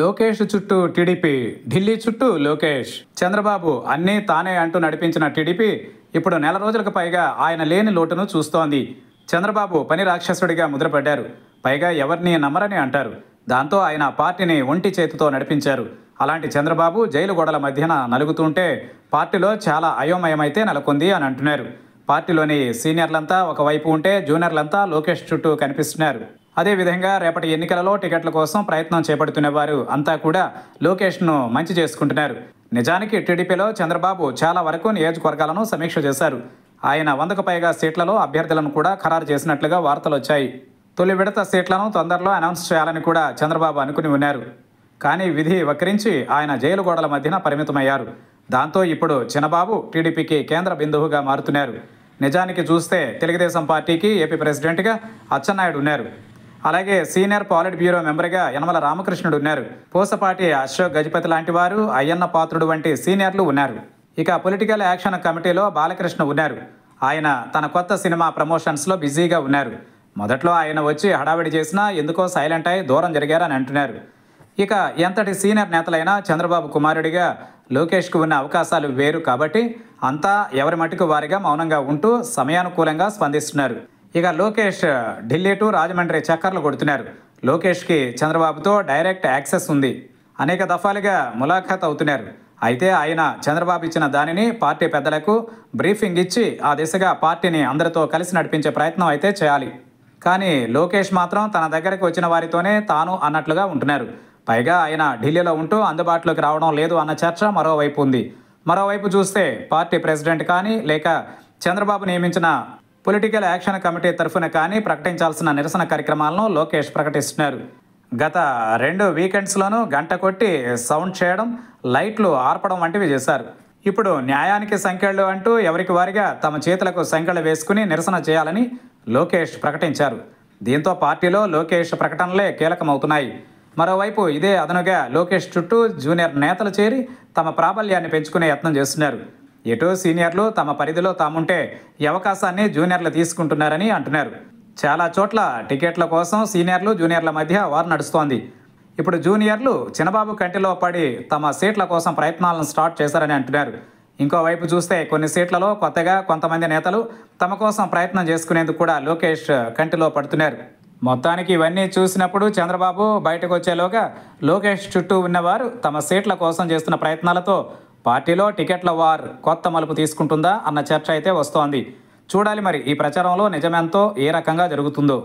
లోకేష్ చుట్టూ టీడీపీ ఢిల్లీ చుట్టూ లోకేష్ చంద్రబాబు అన్నీ తానే అంటూ నడిపించిన టీడీపీ ఇప్పుడు నెల రోజులకు పైగా ఆయన లేని లోటును చూస్తోంది చంద్రబాబు పని రాక్షసుడిగా ముద్రపడ్డారు పైగా ఎవరిని నమ్మరని అంటారు దాంతో ఆయన పార్టీని ఒంటి చేతితో నడిపించారు అలాంటి చంద్రబాబు జైలు గోడల మధ్యన నలుగుతుంటే పార్టీలో చాలా అయోమయమైతే నెలకొంది అని అంటున్నారు పార్టీలోని సీనియర్లంతా ఒకవైపు ఉంటే జూనియర్లంతా లోకేష్ చుట్టూ కనిపిస్తున్నారు అదేవిధంగా రేపటి ఎన్నికలలో టికెట్ల కోసం ప్రయత్నం చేపడుతున్న వారు అంతా కూడా లోకేష్ను మంచి చేసుకుంటున్నారు నిజానికి టీడీపీలో చంద్రబాబు చాలా వరకు నియోజకవర్గాలను సమీక్ష చేశారు ఆయన వందకు పైగా సీట్లలో అభ్యర్థులను కూడా ఖరారు చేసినట్లుగా వార్తలు వచ్చాయి తొలి విడత సీట్లను తొందరలో అనౌన్స్ చేయాలని కూడా చంద్రబాబు అనుకుని ఉన్నారు కానీ విధి వక్రించి ఆయన జైలు గోడల మధ్యన పరిమితమయ్యారు దాంతో ఇప్పుడు చిన్నబాబు టీడీపీకి కేంద్ర బిందువుగా మారుతున్నారు నిజానికి చూస్తే తెలుగుదేశం పార్టీకి ఏపీ ప్రెసిడెంట్గా అచ్చెన్నాయుడు ఉన్నారు అలాగే సీనియర్ పాలిట్ బ్యూరో మెంబర్గా యనమల రామకృష్ణుడు ఉన్నారు పూసపాటి అశోక్ గజపతి లాంటి వారు అయ్యన్న పాత్రుడు వంటి సీనియర్లు ఉన్నారు ఇక పొలిటికల్ యాక్షన్ కమిటీలో బాలకృష్ణ ఉన్నారు ఆయన తన కొత్త సినిమా ప్రమోషన్స్లో బిజీగా ఉన్నారు మొదట్లో ఆయన వచ్చి హడావిడి చేసినా ఎందుకో సైలెంట్ అయి దూరం జరిగారని అంటున్నారు ఇక ఎంతటి సీనియర్ నేతలైనా చంద్రబాబు కుమారుడిగా లోకేష్కు ఉన్న అవకాశాలు వేరు కాబట్టి అంతా ఎవరి మటుకు వారిగా మౌనంగా ఉంటూ సమయానుకూలంగా స్పందిస్తున్నారు ఇక లోకేష్ ఢిల్లీ టు రాజమండ్రి చక్కర్లు కొడుతున్నారు లోకేష్కి చంద్రబాబుతో డైరెక్ట్ యాక్సెస్ ఉంది అనేక దఫాలుగా ములాఖాత్ అవుతున్నారు అయితే ఆయన చంద్రబాబు ఇచ్చిన దానిని పార్టీ పెద్దలకు బ్రీఫింగ్ ఇచ్చి ఆ దిశగా పార్టీని అందరితో కలిసి నడిపించే ప్రయత్నం అయితే చేయాలి కానీ లోకేష్ మాత్రం తన దగ్గరకు వచ్చిన వారితోనే తాను అన్నట్లుగా ఉంటున్నారు పైగా ఆయన ఢిల్లీలో ఉంటూ అందుబాటులోకి రావడం లేదు అన్న చర్చ మరోవైపు ఉంది మరోవైపు చూస్తే పార్టీ ప్రెసిడెంట్ కానీ లేక చంద్రబాబు నియమించిన పొలిటికల్ యాక్షన్ కమిటీ తరఫున కానీ ప్రకటించాల్సిన నిరసన కార్యక్రమాలను లోకేష్ ప్రకటిస్తున్నారు గత రెండు వీకెండ్స్లోనూ గంట కొట్టి సౌండ్ చేయడం లైట్లు ఆర్పడం వంటివి చేశారు ఇప్పుడు న్యాయానికి సంఖ్యలు అంటూ ఎవరికి వారిగా తమ చేతులకు సంఖ్యలు వేసుకుని నిరసన చేయాలని లోకేష్ ప్రకటించారు దీంతో పార్టీలో లోకేష్ ప్రకటనలే కీలకమవుతున్నాయి మరోవైపు ఇదే అదనుగా లోకేష్ చుట్టూ జూనియర్ నేతలు చేరి తమ ప్రాబల్యాన్ని పెంచుకునే యత్నం చేస్తున్నారు ఎటో సీనియర్లు తమ పరిధిలో తాముంటే ఈ అవకాశాన్ని జూనియర్లు తీసుకుంటున్నారని అంటున్నారు చాలా చోట్ల టికెట్ల కోసం సీనియర్లు జూనియర్ల మధ్య వారు నడుస్తోంది ఇప్పుడు జూనియర్లు చిన్నబాబు కంటిలో పడి తమ సీట్ల కోసం ప్రయత్నాలను స్టార్ట్ చేశారని అంటున్నారు ఇంకోవైపు చూస్తే కొన్ని సీట్లలో కొత్తగా కొంతమంది నేతలు తమ కోసం ప్రయత్నం చేసుకునేందుకు కూడా లోకేష్ కంటిలో పడుతున్నారు మొత్తానికి ఇవన్నీ చూసినప్పుడు చంద్రబాబు బయటకు వచ్చేలోగా లోకేష్ చుట్టూ ఉన్నవారు తమ సీట్ల కోసం చేస్తున్న ప్రయత్నాలతో పార్టీలో టికెట్ల వార్ కొత్త మలుపు తీసుకుంటుందా అన్న చర్చ అయితే వస్తోంది చూడాలి మరి ఈ ప్రచారంలో నిజమెంతో ఏ రకంగా జరుగుతుందో